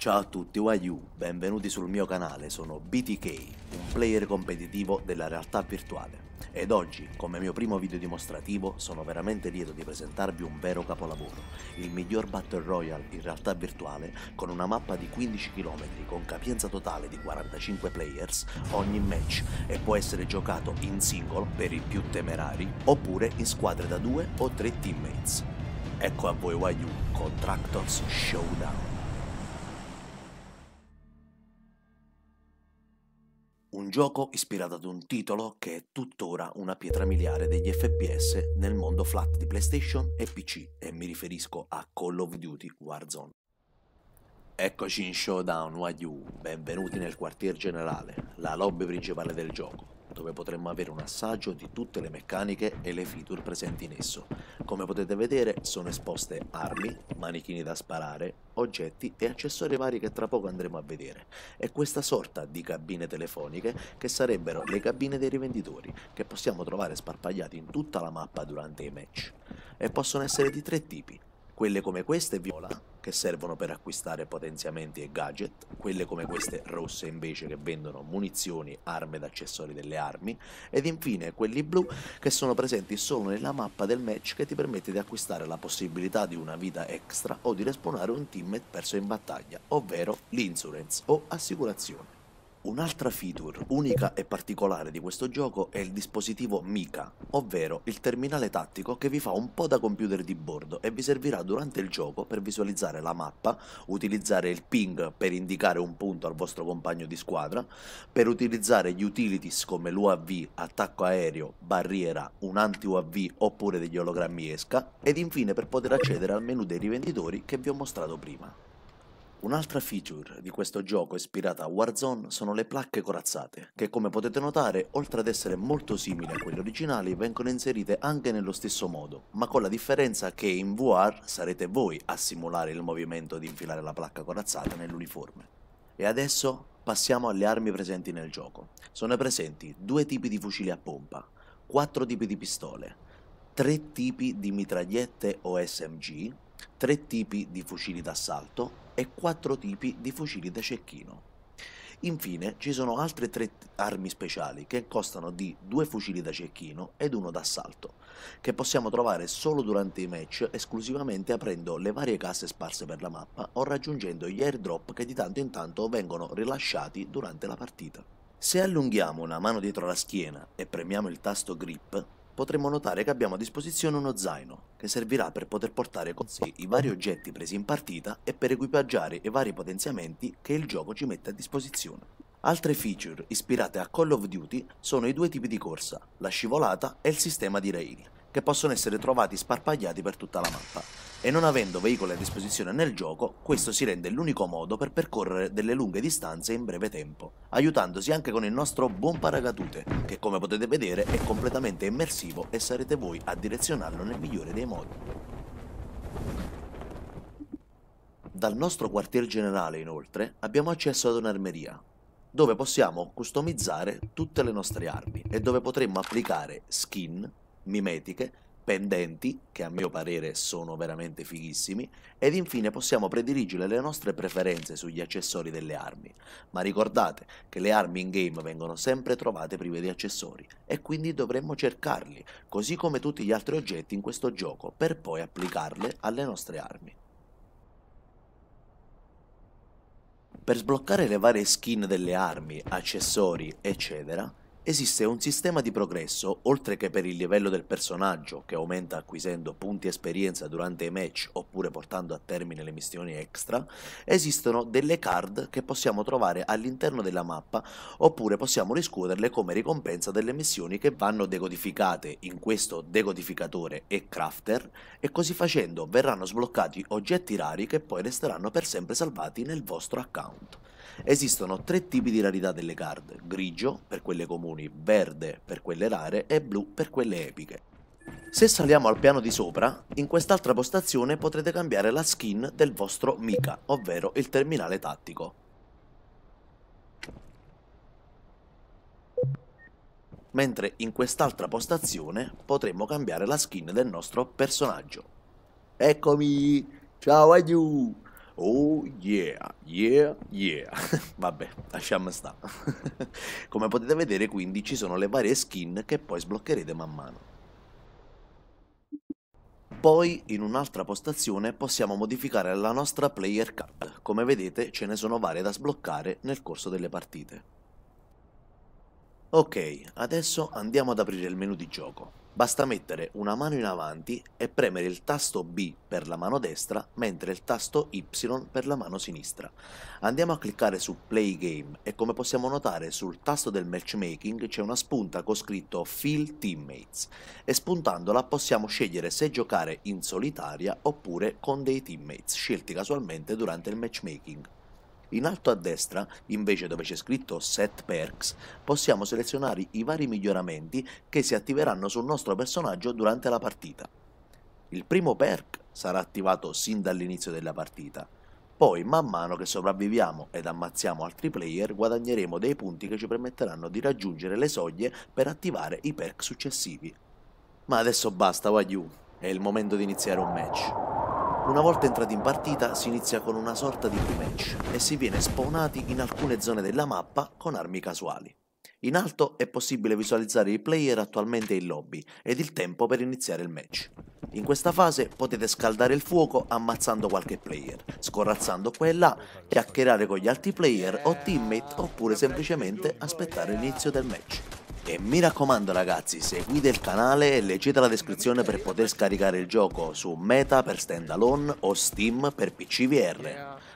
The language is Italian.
Ciao a tutti, Wayu, benvenuti sul mio canale, sono BTK, un player competitivo della realtà virtuale. Ed oggi, come mio primo video dimostrativo, sono veramente lieto di presentarvi un vero capolavoro, il miglior Battle Royale in realtà virtuale con una mappa di 15 km con capienza totale di 45 players ogni match e può essere giocato in single per i più temerari oppure in squadre da 2 o 3 teammates. Ecco a voi Wayu con Tractors Showdown. un gioco ispirato ad un titolo che è tuttora una pietra miliare degli FPS nel mondo flat di PlayStation e PC, e mi riferisco a Call of Duty Warzone. Eccoci in Showdown Wagyu, benvenuti nel quartier generale, la lobby principale del gioco dove potremmo avere un assaggio di tutte le meccaniche e le feature presenti in esso. Come potete vedere sono esposte armi, manichini da sparare, oggetti e accessori vari che tra poco andremo a vedere. È questa sorta di cabine telefoniche che sarebbero le cabine dei rivenditori, che possiamo trovare sparpagliate in tutta la mappa durante i match. E possono essere di tre tipi, quelle come queste viola, che servono per acquistare potenziamenti e gadget, quelle come queste rosse invece che vendono munizioni, armi ed accessori delle armi, ed infine quelli blu che sono presenti solo nella mappa del match che ti permette di acquistare la possibilità di una vita extra o di respawnare un teammate perso in battaglia, ovvero l'insurance o assicurazione. Un'altra feature unica e particolare di questo gioco è il dispositivo Mika, ovvero il terminale tattico che vi fa un po' da computer di bordo e vi servirà durante il gioco per visualizzare la mappa, utilizzare il ping per indicare un punto al vostro compagno di squadra, per utilizzare gli utilities come l'UAV, attacco aereo, barriera, un anti-UAV oppure degli ologrammi esca ed infine per poter accedere al menu dei rivenditori che vi ho mostrato prima. Un'altra feature di questo gioco ispirata a Warzone sono le placche corazzate, che come potete notare, oltre ad essere molto simili a quelle originali, vengono inserite anche nello stesso modo, ma con la differenza che in VR sarete voi a simulare il movimento di infilare la placca corazzata nell'uniforme. E adesso passiamo alle armi presenti nel gioco. Sono presenti due tipi di fucili a pompa, quattro tipi di pistole, tre tipi di mitragliette o SMG, tre tipi di fucili d'assalto e quattro tipi di fucili da cecchino. Infine ci sono altre tre armi speciali che costano di due fucili da cecchino ed uno d'assalto, che possiamo trovare solo durante i match esclusivamente aprendo le varie casse sparse per la mappa o raggiungendo gli airdrop che di tanto in tanto vengono rilasciati durante la partita. Se allunghiamo una mano dietro la schiena e premiamo il tasto grip, potremo notare che abbiamo a disposizione uno zaino, che servirà per poter portare con sé i vari oggetti presi in partita e per equipaggiare i vari potenziamenti che il gioco ci mette a disposizione. Altre feature ispirate a Call of Duty sono i due tipi di corsa, la scivolata e il sistema di rail che possono essere trovati sparpagliati per tutta la mappa. E non avendo veicoli a disposizione nel gioco, questo si rende l'unico modo per percorrere delle lunghe distanze in breve tempo, aiutandosi anche con il nostro buon paracadute, che come potete vedere è completamente immersivo e sarete voi a direzionarlo nel migliore dei modi. Dal nostro quartier generale, inoltre, abbiamo accesso ad un'armeria, dove possiamo customizzare tutte le nostre armi e dove potremmo applicare skin, mimetiche, pendenti, che a mio parere sono veramente fighissimi, ed infine possiamo prediligere le nostre preferenze sugli accessori delle armi. Ma ricordate che le armi in game vengono sempre trovate prive di accessori, e quindi dovremmo cercarli, così come tutti gli altri oggetti in questo gioco, per poi applicarle alle nostre armi. Per sbloccare le varie skin delle armi, accessori, eccetera, Esiste un sistema di progresso, oltre che per il livello del personaggio, che aumenta acquisendo punti esperienza durante i match oppure portando a termine le missioni extra, esistono delle card che possiamo trovare all'interno della mappa oppure possiamo riscuoterle come ricompensa delle missioni che vanno decodificate in questo decodificatore e crafter e così facendo verranno sbloccati oggetti rari che poi resteranno per sempre salvati nel vostro account. Esistono tre tipi di rarità delle card, grigio per quelle comuni, verde per quelle rare e blu per quelle epiche. Se saliamo al piano di sopra, in quest'altra postazione potrete cambiare la skin del vostro Mika, ovvero il terminale tattico. Mentre in quest'altra postazione potremo cambiare la skin del nostro personaggio. Eccomi! Ciao Agnew! Oh yeah, yeah, yeah. Vabbè, lasciamo stare. Come potete vedere quindi ci sono le varie skin che poi sbloccherete man mano. Poi in un'altra postazione possiamo modificare la nostra player card. Come vedete ce ne sono varie da sbloccare nel corso delle partite. Ok, adesso andiamo ad aprire il menu di gioco. Basta mettere una mano in avanti e premere il tasto B per la mano destra mentre il tasto Y per la mano sinistra. Andiamo a cliccare su Play Game e come possiamo notare sul tasto del matchmaking c'è una spunta con scritto Fill Teammates e spuntandola possiamo scegliere se giocare in solitaria oppure con dei teammates scelti casualmente durante il matchmaking. In alto a destra, invece dove c'è scritto Set Perks, possiamo selezionare i vari miglioramenti che si attiveranno sul nostro personaggio durante la partita. Il primo perk sarà attivato sin dall'inizio della partita. Poi, man mano che sopravviviamo ed ammazziamo altri player, guadagneremo dei punti che ci permetteranno di raggiungere le soglie per attivare i perk successivi. Ma adesso basta, Wagyu. È il momento di iniziare un match. Una volta entrati in partita si inizia con una sorta di pre-match e si viene spawnati in alcune zone della mappa con armi casuali. In alto è possibile visualizzare i player attualmente in lobby ed il tempo per iniziare il match. In questa fase potete scaldare il fuoco ammazzando qualche player, scorrazzando qua e là, chiacchierare con gli altri player o teammate oppure semplicemente aspettare l'inizio del match. E mi raccomando ragazzi, seguite il canale e leggete la descrizione per poter scaricare il gioco su Meta per standalone o Steam per PC VR.